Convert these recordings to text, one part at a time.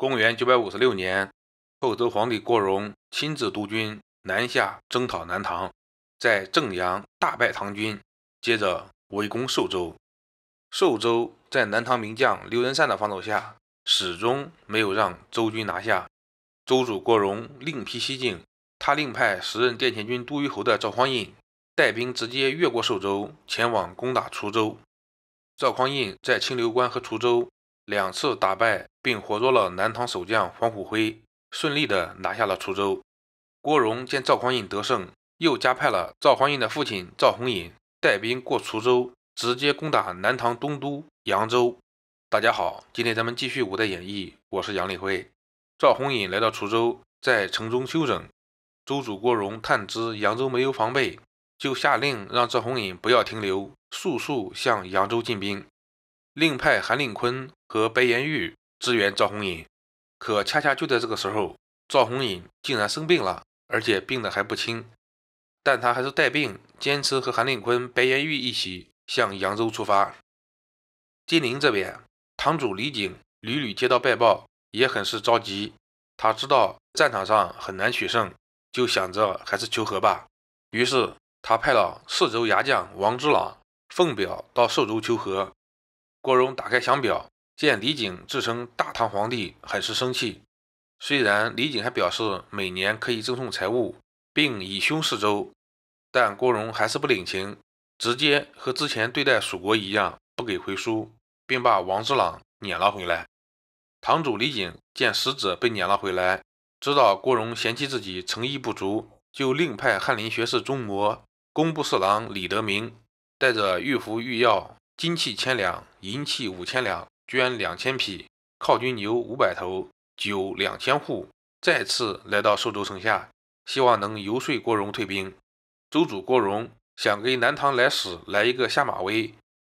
公元九百五十六年，后周皇帝郭荣亲自督军南下征讨南唐，在正阳大败唐军，接着围攻寿州。寿州在南唐名将刘仁善的防守下，始终没有让周军拿下。周主郭荣另辟蹊径，他另派时任殿前军都虞侯的赵匡胤带兵直接越过寿州，前往攻打滁州。赵匡胤在清流关和滁州。两次打败并活捉了南唐守将黄虎辉，顺利的拿下了滁州。郭荣见赵匡胤得胜，又加派了赵匡胤的父亲赵弘胤带兵过滁州，直接攻打南唐东都扬州。大家好，今天咱们继续五代演义，我是杨立辉。赵弘殷来到滁州，在城中休整。州主郭荣探知扬州没有防备，就下令让赵弘胤不要停留，速速向扬州进兵。另派韩令坤和白岩玉支援赵红颖。可恰恰就在这个时候，赵红颖竟然生病了，而且病得还不轻。但他还是带病坚持和韩令坤、白岩玉一起向扬州出发。金陵这边，堂主李景屡屡接到败报，也很是着急。他知道战场上很难取胜，就想着还是求和吧。于是他派了四州牙将王之朗奉表到寿州求和。郭荣打开响表，见李景自称大唐皇帝，很是生气。虽然李景还表示每年可以赠送财物，并以兄示周，但郭荣还是不领情，直接和之前对待蜀国一样，不给回书，并把王之朗撵了回来。堂主李景见使者被撵了回来，知道郭荣嫌弃自己诚意不足，就另派翰林学士钟谟、工部侍郎李德明，带着御符御药、金器千两。银器五千两，绢两千匹，犒军牛五百头，酒两千户。再次来到寿州城下，希望能游说郭荣退兵。州主郭荣想给南唐来使来一个下马威，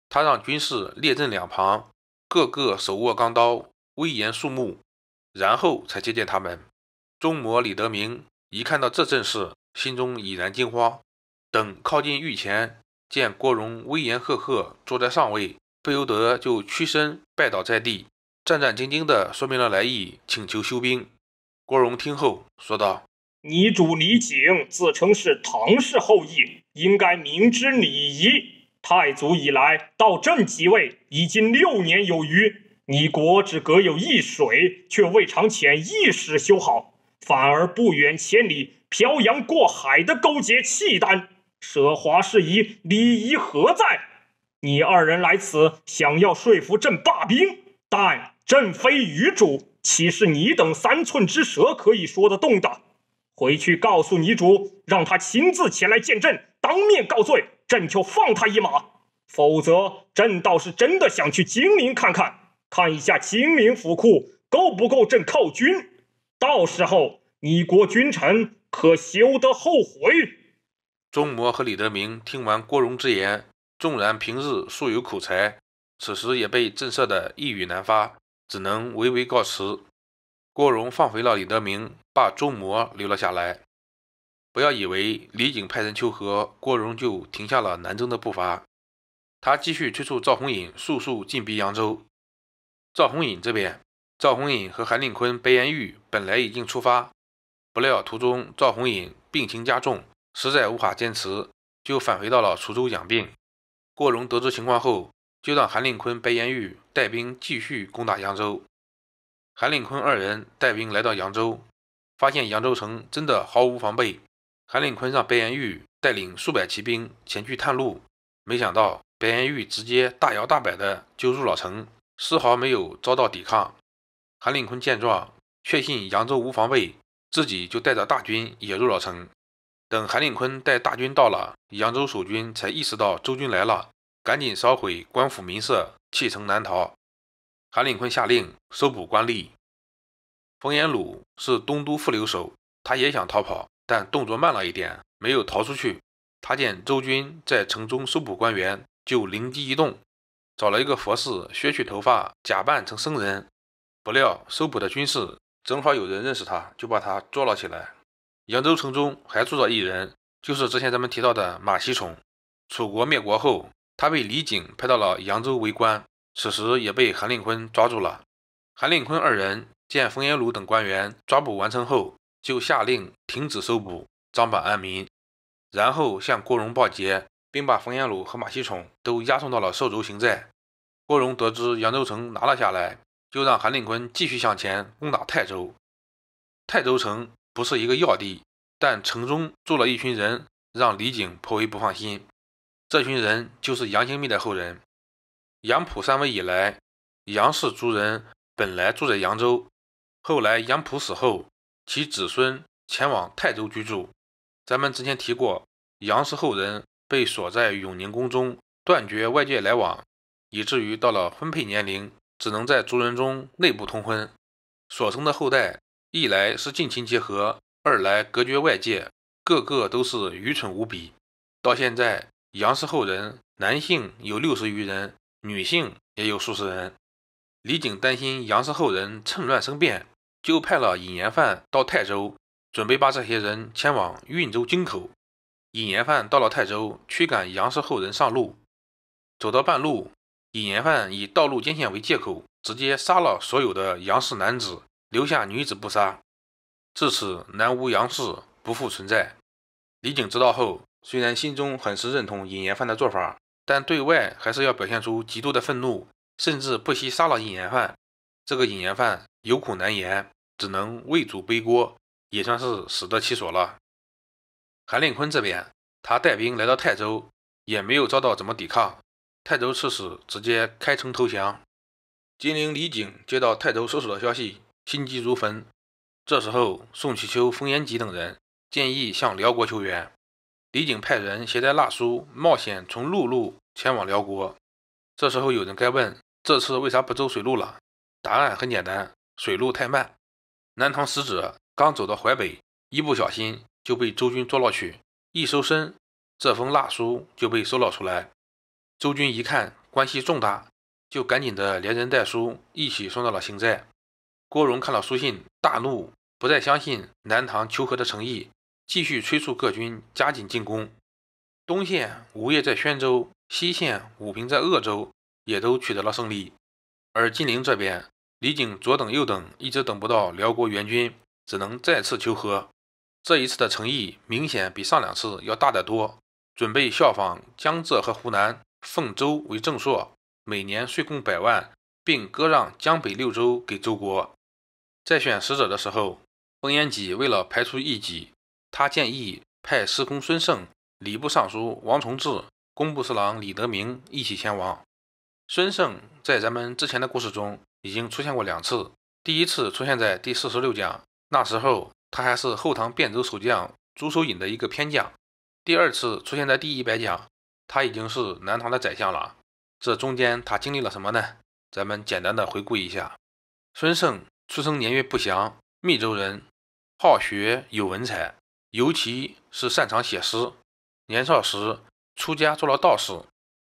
他让军士列阵两旁，个个手握钢刀，威严肃穆，然后才接见他们。中模李德明一看到这阵势，心中已然惊慌。等靠近御前，见郭荣威严赫赫，坐在上位。不由得就屈身拜倒在地，战战兢兢地说明了来意，请求休兵。郭荣听后说道：“你主李景自称是唐氏后裔，应该明知礼仪。太祖以来到朕即位已经六年有余，你国只隔有一水，却未尝遣一使修好，反而不远千里漂洋过海的勾结契丹，舍华事夷，礼仪何在？”你二人来此，想要说服朕罢兵，但朕非愚主，岂是你等三寸之舌可以说得动的？回去告诉你主，让他亲自前来见朕，当面告罪，朕就放他一马。否则，朕倒是真的想去金陵看看，看一下金陵府库够不够朕靠军。到时候，你国君臣可休得后悔。钟魔和李德明听完郭荣之言。纵然平日素有口才，此时也被震慑得一语难发，只能微微告辞。郭荣放回了李德明，把周模留了下来。不要以为李景派人求和，郭荣就停下了南征的步伐。他继续催促赵红颖速速进逼扬州。赵红颖这边，赵红颖和韩令坤、白延玉本来已经出发，不料途中赵红颖病情加重，实在无法坚持，就返回到了滁州养病。郭荣得知情况后，就让韩令坤、白延玉带兵继续攻打扬州。韩令坤二人带兵来到扬州，发现扬州城真的毫无防备。韩令坤让白延玉带领数百骑兵前去探路，没想到白延玉直接大摇大摆的就入老城，丝毫没有遭到抵抗。韩令坤见状，确信扬州无防备，自己就带着大军也入老城。等韩令坤带大军到了扬州，守军才意识到周军来了，赶紧烧毁官府民舍，弃城南逃。韩令坤下令搜捕官吏，冯延鲁是东都副留守，他也想逃跑，但动作慢了一点，没有逃出去。他见周军在城中搜捕官员，就灵机一动，找了一个佛寺削去头发，假扮成僧人。不料搜捕的军士正好有人认识他，就把他捉了起来。扬州城中还住着一人，就是之前咱们提到的马希崇。楚国灭国后，他被李景派到了扬州为官，此时也被韩令坤抓住了。韩令坤二人见冯延鲁等官员抓捕完成后，就下令停止搜捕，张榜安民，然后向郭荣报捷，并把冯延鲁和马希崇都押送到了寿州行寨。郭荣得知扬州城拿了下来，就让韩令坤继续向前攻打泰州、泰州城。不是一个要地，但城中住了一群人，让李景颇为不放心。这群人就是杨兴密的后人。杨浦三位以来，杨氏族人本来住在扬州，后来杨浦死后，其子孙前往泰州居住。咱们之前提过，杨氏后人被锁在永宁宫中，断绝外界来往，以至于到了婚配年龄，只能在族人中内部通婚，所生的后代。一来是近亲结合，二来隔绝外界，个个都是愚蠢无比。到现在，杨氏后人男性有六十余人，女性也有数十人。李景担心杨氏后人趁乱生变，就派了尹延范到泰州，准备把这些人迁往运州京口。尹延范到了泰州，驱赶杨氏后人上路，走到半路，尹延范以道路艰险为借口，直接杀了所有的杨氏男子。留下女子不杀，至此南吴杨氏不复存在。李景知道后，虽然心中很是认同尹延范的做法，但对外还是要表现出极度的愤怒，甚至不惜杀了尹延范。这个尹延范有苦难言，只能为主背锅，也算是死得其所了。韩令坤这边，他带兵来到泰州，也没有遭到怎么抵抗，泰州刺史直接开城投降。金陵李景接到泰州收索的消息。心急如焚，这时候，宋祁秋、冯延吉等人建议向辽国求援。李璟派人携带蜡书，冒险从陆路前往辽国。这时候，有人该问：这次为啥不走水路了？答案很简单，水路太慢。南唐使者刚走到淮北，一不小心就被周军捉了去，一搜身，这封蜡书就被搜了出来。周军一看关系重大，就赶紧的连人带书一起送到了行寨。郭荣看到书信，大怒，不再相信南唐求和的诚意，继续催促各军加紧进攻。东线吴越在宣州，西线武平在鄂州，也都取得了胜利。而金陵这边，李璟左等右等，一直等不到辽国援军，只能再次求和。这一次的诚意明显比上两次要大得多，准备效仿江浙和湖南，奉州为正朔，每年税贡百万，并割让江北六州给周国。在选使者的时候，冯延己为了排除异己，他建议派司空孙胜、礼部尚书王崇智、工部侍郎李德明一起前往。孙胜在咱们之前的故事中已经出现过两次，第一次出现在第四十六讲，那时候他还是后唐汴州守将朱守隐的一个偏将；第二次出现在第一百讲，他已经是南唐的宰相了。这中间他经历了什么呢？咱们简单的回顾一下，孙胜。出生年月不详，密州人，好学有文采，尤其是擅长写诗。年少时出家做了道士，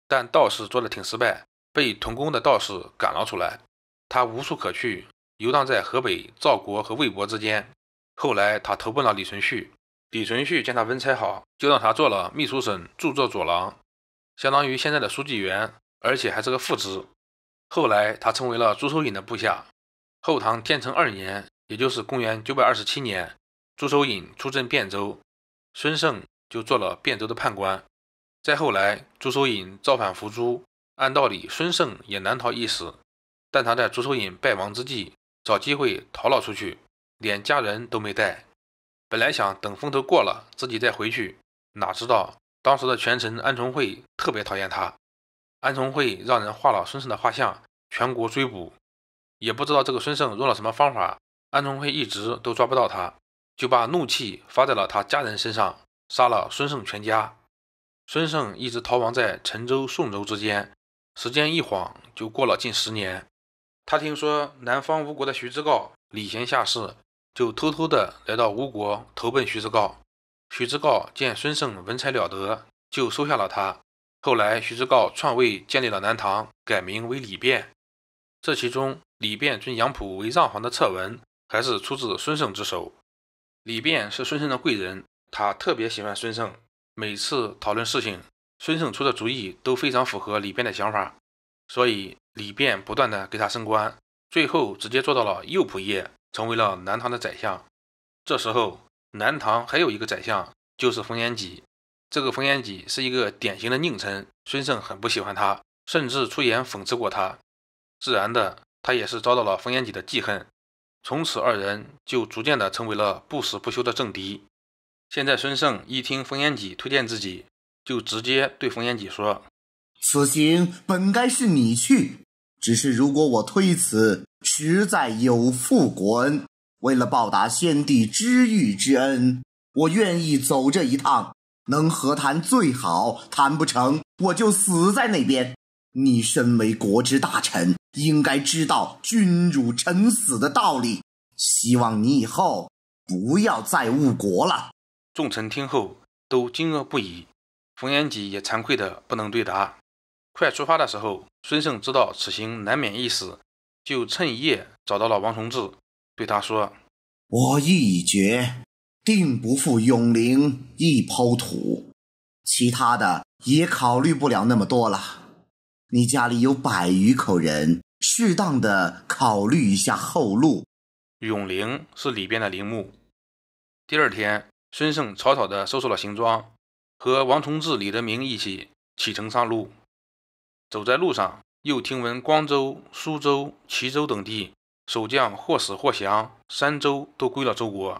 但道士做的挺失败，被同工的道士赶了出来。他无处可去，游荡在河北赵国和魏国之间。后来他投奔了李存勖，李存勖见他文采好，就让他做了秘书省著作佐郎，相当于现在的书记员，而且还是个副职。后来他成为了朱守隐的部下。后唐天成二年，也就是公元九百二十七年，朱守隐出镇汴州，孙晟就做了汴州的判官。再后来，朱守隐造反伏诛，按道理孙晟也难逃一死。但他在朱守隐败亡之际，找机会逃了出去，连家人都没带。本来想等风头过了，自己再回去，哪知道当时的权臣安重惠特别讨厌他，安重惠让人画了孙晟的画像，全国追捕。也不知道这个孙胜用了什么方法，安崇辉一直都抓不到他，就把怒气发在了他家人身上，杀了孙胜全家。孙胜一直逃亡在陈州、宋州之间，时间一晃就过了近十年。他听说南方吴国的徐知诰礼贤下士，就偷偷的来到吴国投奔徐知诰。徐知诰见孙胜文才了得，就收下了他。后来徐知诰篡位建立了南唐，改名为李昪。这其中。李昪尊杨浦为让皇的策文，还是出自孙胜之手。李昪是孙胜的贵人，他特别喜欢孙胜。每次讨论事情，孙胜出的主意都非常符合李昪的想法，所以李昪不断的给他升官，最后直接做到了右仆射，成为了南唐的宰相。这时候，南唐还有一个宰相，就是冯延己。这个冯延己是一个典型的佞臣，孙胜很不喜欢他，甚至出言讽刺过他，自然的。他也是遭到了冯延己的记恨，从此二人就逐渐的成为了不死不休的政敌。现在孙胜一听冯延己推荐自己，就直接对冯延己说：“此行本该是你去，只是如果我推辞，实在有负国恩。为了报答先帝知遇之恩，我愿意走这一趟。能和谈最好，谈不成，我就死在那边。”你身为国之大臣，应该知道君辱臣死的道理。希望你以后不要再误国了。众臣听后都惊愕不已，冯延己也惭愧的不能对答。快出发的时候，孙胜知道此行难免一死，就趁夜找到了王崇智，对他说：“我意已决，定不负永陵一抔土，其他的也考虑不了那么多了。”你家里有百余口人，适当的考虑一下后路。永陵是里边的陵墓。第二天，孙胜草草的收拾了行装，和王同志、李德明一起启程上路。走在路上，又听闻光州、苏州、齐州等地守将或死或降，三州都归了周国。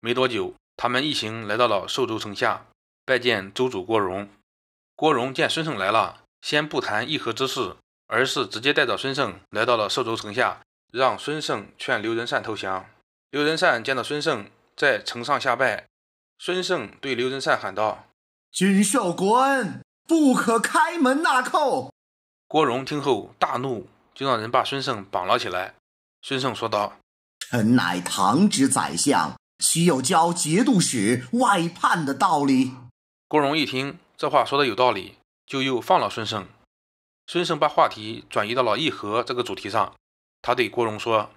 没多久，他们一行来到了寿州城下，拜见州主郭荣。郭荣见孙胜来了。先不谈议和之事，而是直接带着孙胜来到了寿州城下，让孙胜劝刘仁善投降。刘仁善见到孙胜在城上下拜，孙胜对刘仁善喊道：“君受国恩，不可开门纳寇。”郭荣听后大怒，就让人把孙胜绑了起来。孙胜说道：“臣乃唐之宰相，岂有交节度使外叛的道理？”郭荣一听这话说的有道理。就又放了孙胜。孙胜把话题转移到了议和这个主题上，他对郭荣说：“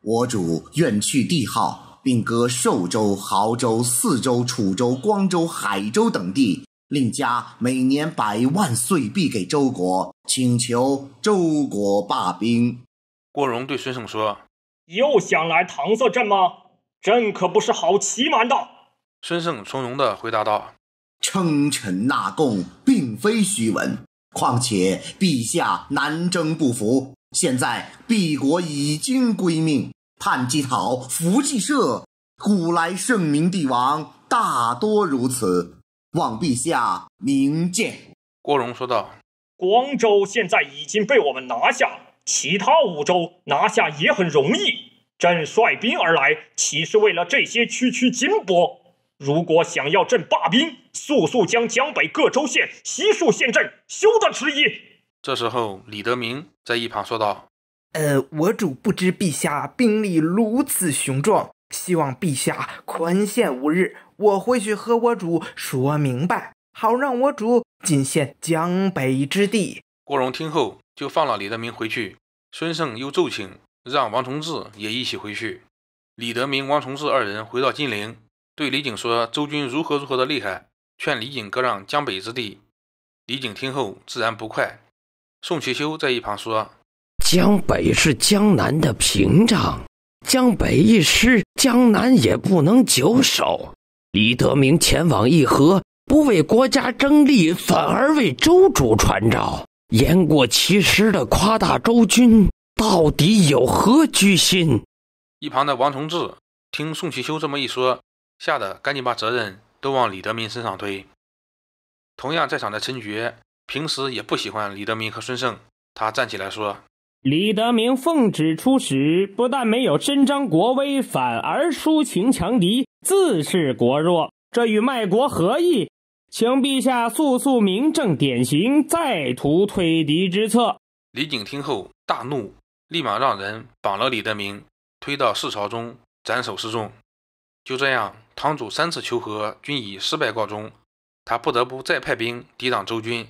我主愿去帝号，并割寿州、濠州、泗州、楚州、光州、海州等地，另加每年百万岁币给周国，请求周国罢兵。”郭荣对孙胜说：“又想来搪塞朕吗？朕可不是好欺瞒的。”孙胜从容的回答道：“称臣纳贡。”并非虚文，况且陛下南征不服，现在毕国已经归命，叛既讨，服既社，古来圣明帝王大多如此，望陛下明鉴。郭荣说道：“光州现在已经被我们拿下，其他五州拿下也很容易。朕率兵而来，岂是为了这些区区金帛？”如果想要朕罢兵，速速将江北各州县悉数陷阵，休得迟疑。这时候，李德明在一旁说道：“呃，我主不知陛下兵力如此雄壮，希望陛下宽限五日，我回去和我主说明白，好让我主进献江北之地。”郭荣听后就放了李德明回去。孙胜又奏请让王从志也一起回去。李德明、王从志二人回到金陵。对李景说：“周军如何如何的厉害，劝李景割让江北之地。”李景听后自然不快。宋其修在一旁说：“江北是江南的屏障，江北一失，江南也不能久守。”李德明前往议和，不为国家争利，反而为周主传召，言过其实的夸大周军，到底有何居心？一旁的王崇志听宋其修这么一说。吓得赶紧把责任都往李德明身上推。同样在场的陈珏平时也不喜欢李德明和孙胜，他站起来说：“李德明奉旨出使，不但没有伸张国威，反而抒情强敌，自恃国弱。这与卖国何异？请陛下速速明正典刑，再图退敌之策。”李景听后大怒，立马让人绑了李德明，推到市朝中斩首示众。就这样，堂主三次求和均以失败告终，他不得不再派兵抵挡周军。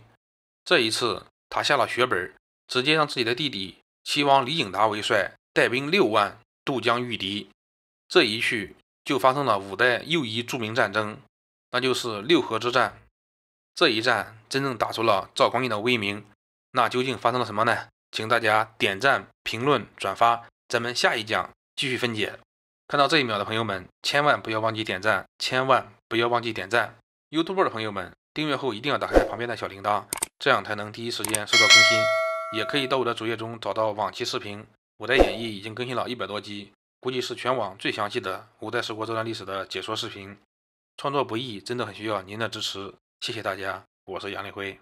这一次，他下了血本，直接让自己的弟弟齐王李景达为帅，带兵六万渡江御敌。这一去，就发生了五代又一著名战争，那就是六合之战。这一战真正打出了赵光义的威名。那究竟发生了什么呢？请大家点赞、评论、转发，咱们下一讲继续分解。看到这一秒的朋友们，千万不要忘记点赞，千万不要忘记点赞。YouTube 的朋友们，订阅后一定要打开旁边的小铃铛，这样才能第一时间收到更新。也可以到我的主页中找到往期视频。五代演义已经更新了一百多集，估计是全网最详细的五代十国这段历史的解说视频。创作不易，真的很需要您的支持，谢谢大家。我是杨立辉。